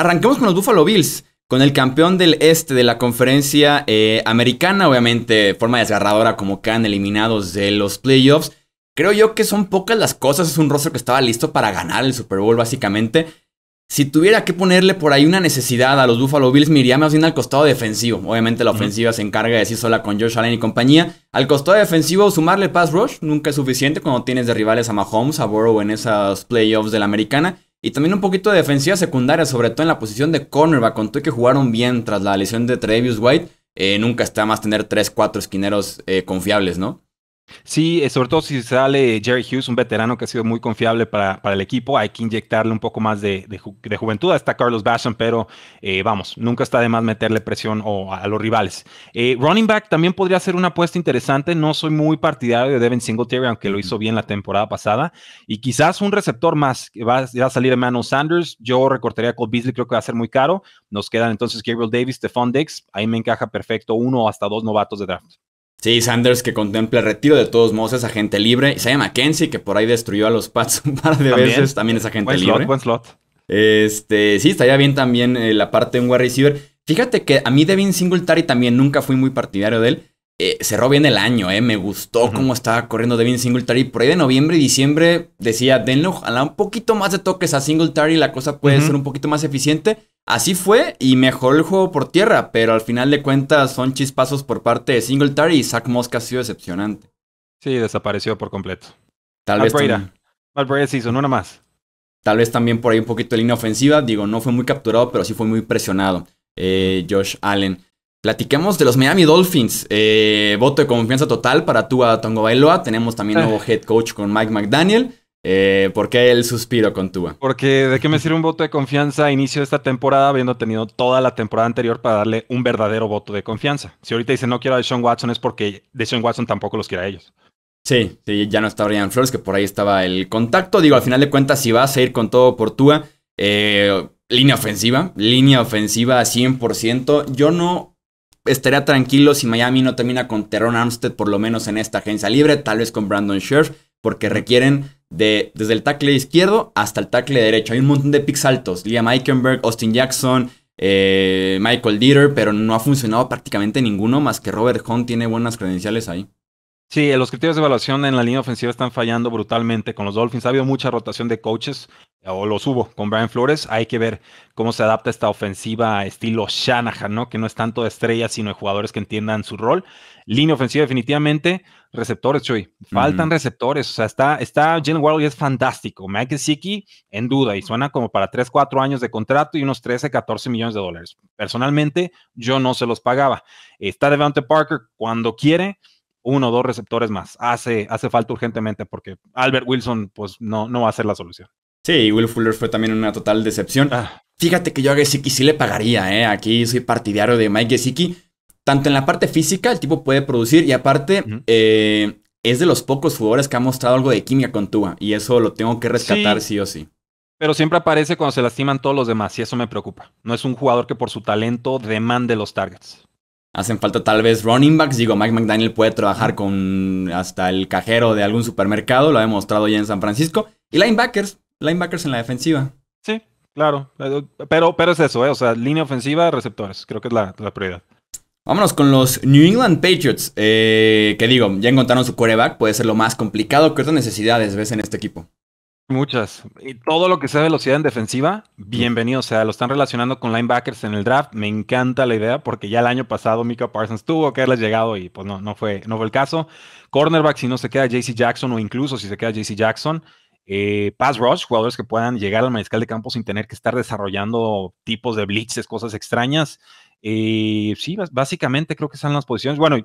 Arranquemos con los Buffalo Bills, con el campeón del este de la conferencia eh, americana, obviamente forma desgarradora como quedan eliminados de los playoffs. Creo yo que son pocas las cosas, es un roster que estaba listo para ganar el Super Bowl básicamente. Si tuviera que ponerle por ahí una necesidad a los Buffalo Bills, me más bien al costado defensivo. Obviamente la ofensiva se encarga de sí sola con Josh Allen y compañía. Al costado defensivo, sumarle pass rush nunca es suficiente cuando tienes de rivales a Mahomes, a Burrow en esas playoffs de la americana. Y también un poquito de defensiva secundaria, sobre todo en la posición de cornerback, con todo que jugaron bien tras la lesión de Trevius White. Eh, nunca está más tener 3, 4 esquineros eh, confiables, ¿no? Sí, eh, sobre todo si sale Jerry Hughes, un veterano que ha sido muy confiable para, para el equipo, hay que inyectarle un poco más de, de, juventud. Está Carlos Basham, pero eh, vamos, nunca está de más meterle presión o, a, los rivales. Eh, running back también podría ser una apuesta interesante. No soy muy partidario de Devin Singletary, aunque lo hizo bien la temporada pasada. Y quizás un receptor más, que va, a salir Emmanuel Sanders. Yo recortaría a Cole Beasley, creo que va a ser muy caro. Nos quedan entonces Gabriel Davis, Stephon Dix. Ahí me encaja perfecto uno o hasta dos novatos de draft. Sí, Sanders que contempla el retiro de todos modos es agente libre. Isaiah McKenzie que por ahí destruyó a los Pats un par de veces, también es agente buen libre. Slot, buen slot. Este, sí, estaría bien también eh, la parte de un wide receiver. Fíjate que a mí Devin Singletary también nunca fui muy partidario de él. Eh, cerró bien el año, eh. me gustó cómo estaba corriendo Devin Singletary. Por ahí de noviembre y diciembre decía, denle ojalá un poquito más de toques a Singletary, la cosa puede ser un poquito más eficiente. Así fue y mejoró el juego por tierra, pero al final de cuentas son chispazos por parte de Singletary y Zach Mosca ha sido decepcionante. Sí, desapareció por completo. Tal vez. También, más. Tal vez también por ahí un poquito de línea ofensiva. Digo, no fue muy capturado, pero sí fue muy presionado. Eh, Josh Allen. Platiquemos de los Miami Dolphins. Eh, voto de confianza total para Tua Tongo Bailoa. Tenemos también nuevo eh. head coach con Mike McDaniel. Eh, ¿Por qué el suspiro con Tua? Porque de qué me sirve un voto de confianza a inicio de esta temporada, habiendo tenido toda la temporada anterior para darle un verdadero voto de confianza. Si ahorita dicen no quiero a Deshaun Watson es porque Deshaun Watson tampoco los quiere a ellos. Sí, sí, ya no está Brian Flores, que por ahí estaba el contacto. Digo, al final de cuentas, si vas a ir con todo por Tua, eh, línea ofensiva, línea ofensiva a 100%. Yo no estaría tranquilo si Miami no termina con Terron Armstead, por lo menos en esta agencia libre, tal vez con Brandon Scherf, porque requieren de, desde el tackle izquierdo hasta el tackle derecho. Hay un montón de picks altos. Liam Eikenberg, Austin Jackson, eh, Michael Dieter, pero no ha funcionado prácticamente ninguno más que Robert Hunt tiene buenas credenciales ahí. Sí, los criterios de evaluación en la línea ofensiva están fallando brutalmente con los Dolphins. Ha habido mucha rotación de coaches, eh, o los hubo con Brian Flores. Hay que ver cómo se adapta esta ofensiva estilo Shanahan, ¿no? Que no es tanto de estrellas, sino de jugadores que entiendan su rol. Línea ofensiva, definitivamente. Receptores, Chuy. Faltan receptores. O sea, está, está Jalen es fantástico. Mike Siki en duda y suena como para 3, 4 años de contrato y unos 13, 14 millones de dólares. Personalmente, yo no se los pagaba. Está Devante Parker cuando quiere uno o dos receptores más. Hace, hace falta urgentemente porque Albert Wilson pues no, va a ser la solución. Sí, Will Fuller fue también una total decepción. Ah. Fíjate que yo a Gesicki sí le pagaría, ¿eh? Aquí soy partidario de Mike Gesicki. Tanto en la parte física, el tipo puede producir y aparte eh, es de los pocos jugadores que ha mostrado algo de química con Tua y eso lo tengo que rescatar sí o sí. Pero siempre aparece cuando se lastiman todos los demás y eso me preocupa. No es un jugador que por su talento demande los targets. Hacen falta tal vez running backs. Digo, Mike McDaniel puede trabajar con hasta el cajero de algún supermercado, lo ha demostrado ya en San Francisco. Y linebackers, linebackers en la defensiva. Sí, claro. Pero, pero es eso, ¿eh? o sea, línea ofensiva, receptores. Creo que es la, prioridad. Vámonos con los New England Patriots. Eh, que digo, ya encontraron su quarterback. Puede ser lo más complicado. ¿Qué otras necesidades ves en este equipo? Muchas. Y todo lo que sea velocidad en defensiva, bienvenido. O sea, lo están relacionando con linebackers en el draft. Me encanta la idea porque ya el año pasado Mika Parsons tuvo que haberles llegado y pues no, no fue, no fue el caso. Cornerback, si no se queda JC Jackson o incluso si se queda JC Jackson. Eh, pass rush, jugadores que puedan llegar al mariscal de campo sin tener que estar desarrollando tipos de blitzes, cosas extrañas. Eh, sí, básicamente creo que están las posiciones. Bueno,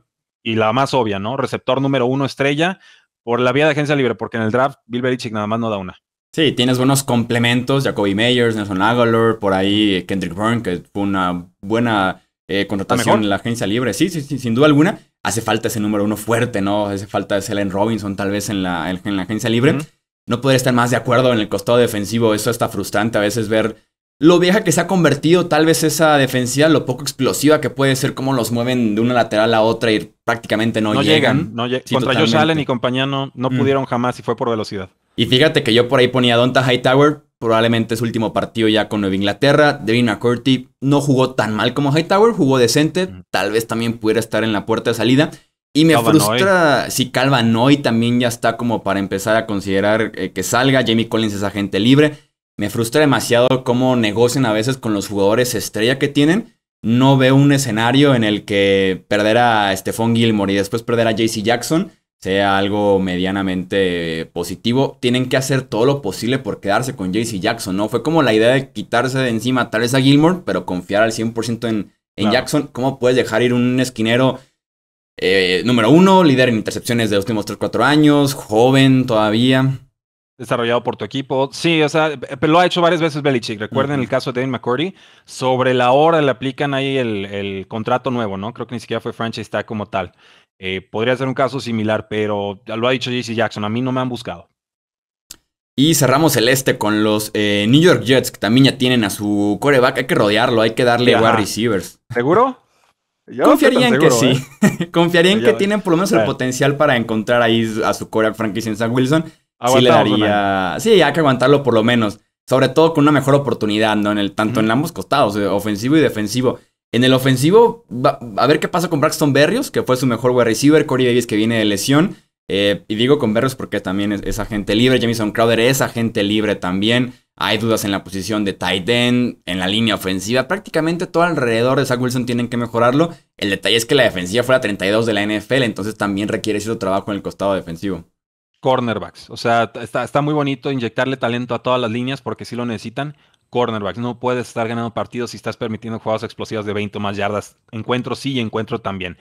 y la más obvia, ¿no? Receptor número uno estrella, por la vía de agencia libre, porque en el draft Bill Belichick nada más no da una. Sí, tienes buenos complementos, Jacoby Meyers, Nelson Aguilar, por ahí eh, Kendrick Byrne, que fue una buena eh, contratación en la agencia libre. Sí, sí, sin duda alguna. Hace falta ese número uno fuerte, ¿no? Hace falta ese Robinson tal vez en la, en la agencia libre. No poder estar más de acuerdo en el costado defensivo, eso está frustrante a veces ver lo vieja que se ha convertido tal vez esa defensiva, lo poco explosiva que puede ser, cómo los mueven de una lateral a otra y prácticamente no, llegan. No Contra y compañía no, mm. pudieron jamás y fue por velocidad. Y fíjate que yo por ahí ponía a Donta Hightower, probablemente su último partido ya con Nueva Inglaterra. Devin McCourty no jugó tan mal como Hightower, jugó decente, mm. tal vez también pudiera estar en la puerta de salida. Y me frustra si Calvanoy también ya está como para empezar a considerar eh, que salga. Jamie Collins es agente libre. Me frustra demasiado cómo negocian a veces con los jugadores estrella que tienen. No veo un escenario en el que perder a Stephon Gilmore y después perder a JC Jackson sea algo medianamente positivo. Tienen que hacer todo lo posible por quedarse con JC Jackson, ¿no? Fue como la idea de quitarse de encima tal vez a Gilmore, pero confiar al 100% en, en Jackson. ¿Cómo puedes dejar ir un esquinero eh, número uno, líder en intercepciones de los últimos 3-4 años, joven todavía? desarrollado por tu equipo. Sí, o sea, eh, eh, lo ha hecho varias veces Belichick. Recuerden el caso de David McCordy. Sobre la hora le aplican ahí el, contrato nuevo, ¿no? Creo que ni siquiera fue franchise tag como tal. Eh, podría ser un caso similar, pero lo ha dicho JC Jackson. A mí no me han buscado. Y cerramos el este con los New York Jets, que también ya tienen a su coreback. Hay que rodearlo, hay que darle wide receivers. ¿Seguro? Confiaría en que sí. Confiaría en que tienen por lo menos el potencial para encontrar ahí a su coreback franquicia en Wilson sí Sí, hay que aguantarlo por lo menos. Sobre todo con una mejor oportunidad, ¿no? En el, tanto en ambos costados, eh, ofensivo y defensivo. En el ofensivo, a ver qué pasa con Braxton Berrios, que fue su mejor wide receiver, Corey Davis que viene de lesión. Eh, y digo con Berrios porque también es, agente libre. Jamison Crowder es agente libre también. Hay dudas en la posición de tight en la línea ofensiva. Prácticamente todo alrededor de Zach Wilson tienen que mejorarlo. El detalle es que la defensiva fue la 32 de la NFL, entonces también requiere cierto trabajo en el costado defensivo cornerbacks. O sea, está, muy bonito inyectarle talento a todas las líneas porque sí lo necesitan. Cornerbacks, no puedes estar ganando partidos si estás permitiendo jugadas explosivas de 20 o más yardas. Encuentro sí y encuentro también.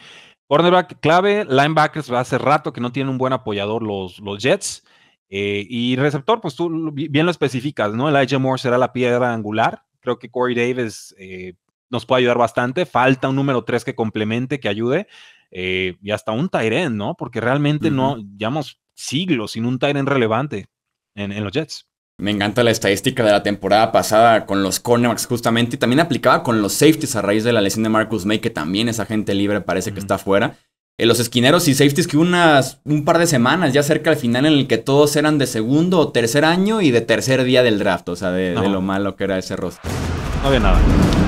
Cornerback clave, linebackers, hace rato que no tienen un buen apoyador los, los Jets. Eh, y receptor, pues tú bien lo especificas, ¿no? Elijah Moore será la piedra angular. Creo que Corey Davis eh, nos puede ayudar bastante. Falta un número 3 que complemente, que ayude. Eh, y hasta un Tyren, ¿no? Porque realmente no, ya siglos sin un Tyrant relevante en, los Jets. Me encanta la estadística de la temporada pasada con los cornerbacks justamente y también aplicaba con los safeties a raíz de la lesión de Marcus May, que también esa gente libre, parece que está fuera. en eh, los esquineros y safeties que unas, un par de semanas ya cerca al final en el que todos eran de segundo o tercer año y de tercer día del draft, o sea, de, lo malo que era ese rostro. No había nada.